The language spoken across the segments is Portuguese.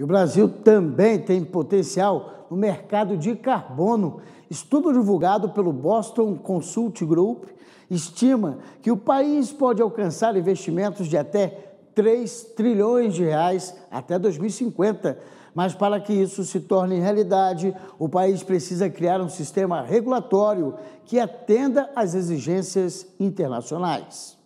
E o Brasil também tem potencial no mercado de carbono. Estudo divulgado pelo Boston Consult Group estima que o país pode alcançar investimentos de até 3 trilhões de reais até 2050. Mas para que isso se torne realidade, o país precisa criar um sistema regulatório que atenda às exigências internacionais.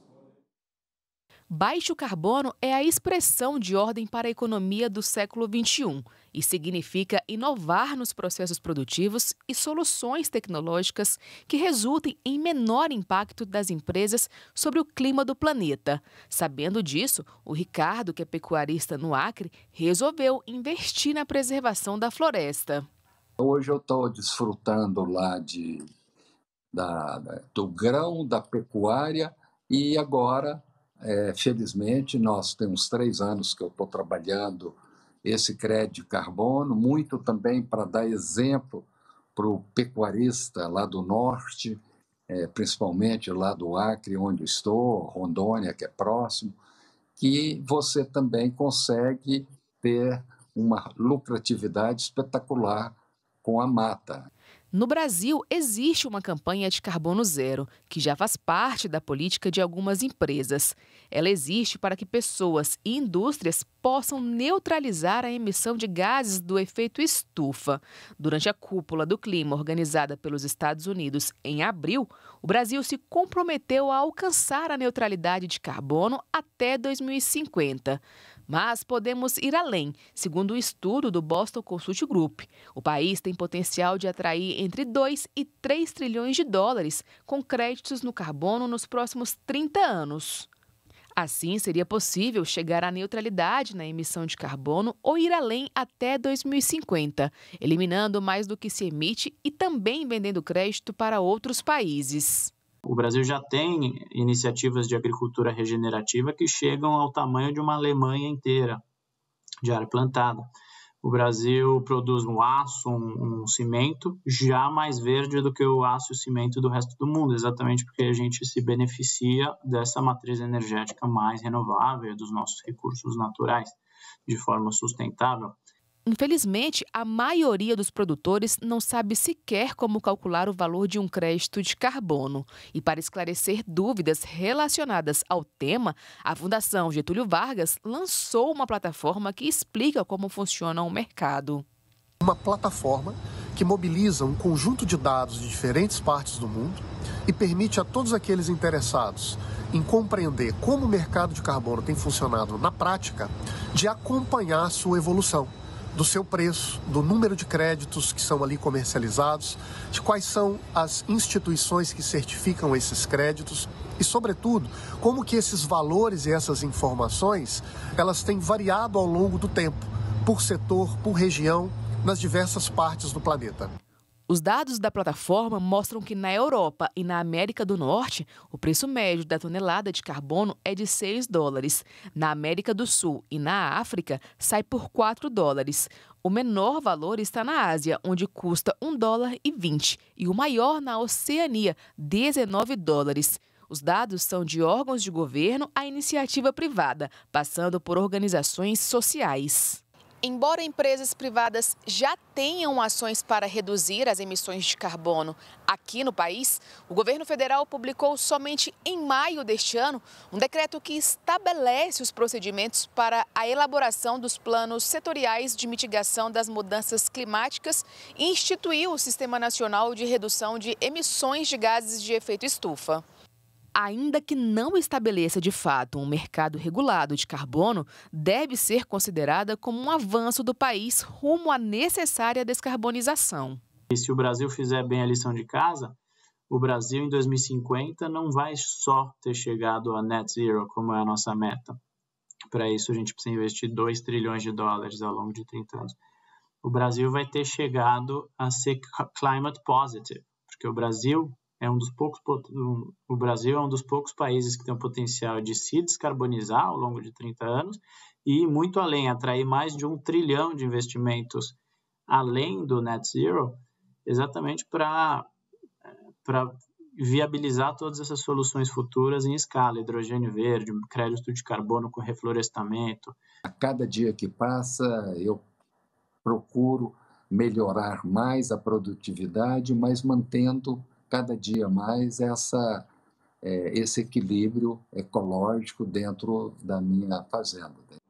Baixo carbono é a expressão de ordem para a economia do século XXI e significa inovar nos processos produtivos e soluções tecnológicas que resultem em menor impacto das empresas sobre o clima do planeta. Sabendo disso, o Ricardo, que é pecuarista no Acre, resolveu investir na preservação da floresta. Hoje eu estou desfrutando lá de, da, do grão, da pecuária e agora é, felizmente, nós temos três anos que eu estou trabalhando esse crédito de carbono, muito também para dar exemplo para o pecuarista lá do norte, é, principalmente lá do Acre, onde eu estou, Rondônia, que é próximo, que você também consegue ter uma lucratividade espetacular com a mata. No Brasil, existe uma campanha de carbono zero, que já faz parte da política de algumas empresas. Ela existe para que pessoas e indústrias possam neutralizar a emissão de gases do efeito estufa. Durante a cúpula do clima organizada pelos Estados Unidos em abril, o Brasil se comprometeu a alcançar a neutralidade de carbono até 2050. Mas podemos ir além. Segundo o um estudo do Boston Consult Group, o país tem potencial de atrair entre 2 e 3 trilhões de dólares com créditos no carbono nos próximos 30 anos. Assim, seria possível chegar à neutralidade na emissão de carbono ou ir além até 2050, eliminando mais do que se emite e também vendendo crédito para outros países. O Brasil já tem iniciativas de agricultura regenerativa que chegam ao tamanho de uma Alemanha inteira de área plantada. O Brasil produz um aço, um, um, cimento já mais verde do que o aço e o cimento do resto do mundo, exatamente porque a gente se beneficia dessa matriz energética mais renovável, dos nossos recursos naturais de forma sustentável. Infelizmente, a maioria dos produtores não sabe sequer como calcular o valor de um crédito de carbono. E para esclarecer dúvidas relacionadas ao tema, a Fundação Getúlio Vargas lançou uma plataforma que explica como funciona o mercado. Uma plataforma que mobiliza um conjunto de dados de diferentes partes do mundo e permite a todos aqueles interessados em compreender como o mercado de carbono tem funcionado na prática, de acompanhar sua evolução do seu preço, do número de créditos que são ali comercializados, de quais são as instituições que certificam esses créditos e, sobretudo, como que esses valores e essas informações elas têm variado ao longo do tempo, por setor, por região, nas diversas partes do planeta. Os dados da plataforma mostram que na Europa e na América do Norte, o preço médio da tonelada de carbono é de 6 dólares. Na América do Sul e na África, sai por 4 dólares. O menor valor está na Ásia, onde custa 1 dólar e 20, e o maior na Oceania, 19 dólares. Os dados são de órgãos de governo à iniciativa privada, passando por organizações sociais. Embora empresas privadas já tenham ações para reduzir as emissões de carbono aqui no país, o governo federal publicou somente em maio deste ano um decreto que estabelece os procedimentos para a elaboração dos planos setoriais de mitigação das mudanças climáticas e instituiu o Sistema Nacional de Redução de Emissões de Gases de Efeito Estufa ainda que não estabeleça de fato um mercado regulado de carbono, deve ser considerada como um avanço do país rumo à necessária descarbonização. E se o Brasil fizer bem a lição de casa, o Brasil em 2050 não vai só ter chegado a net zero, como é a nossa meta. Para isso, a gente precisa investir 2 trilhões de dólares ao longo de 30 anos. O Brasil vai ter chegado a ser climate positive, porque o Brasil é um dos poucos o Brasil é um dos poucos países que tem o potencial de se descarbonizar ao longo de 30 anos e muito além atrair mais de um trilhão de investimentos além do net zero exatamente para para viabilizar todas essas soluções futuras em escala hidrogênio verde crédito de carbono com reflorestamento a cada dia que passa eu procuro melhorar mais a produtividade mas mantendo cada dia mais essa, é, esse equilíbrio ecológico dentro da minha fazenda. Né?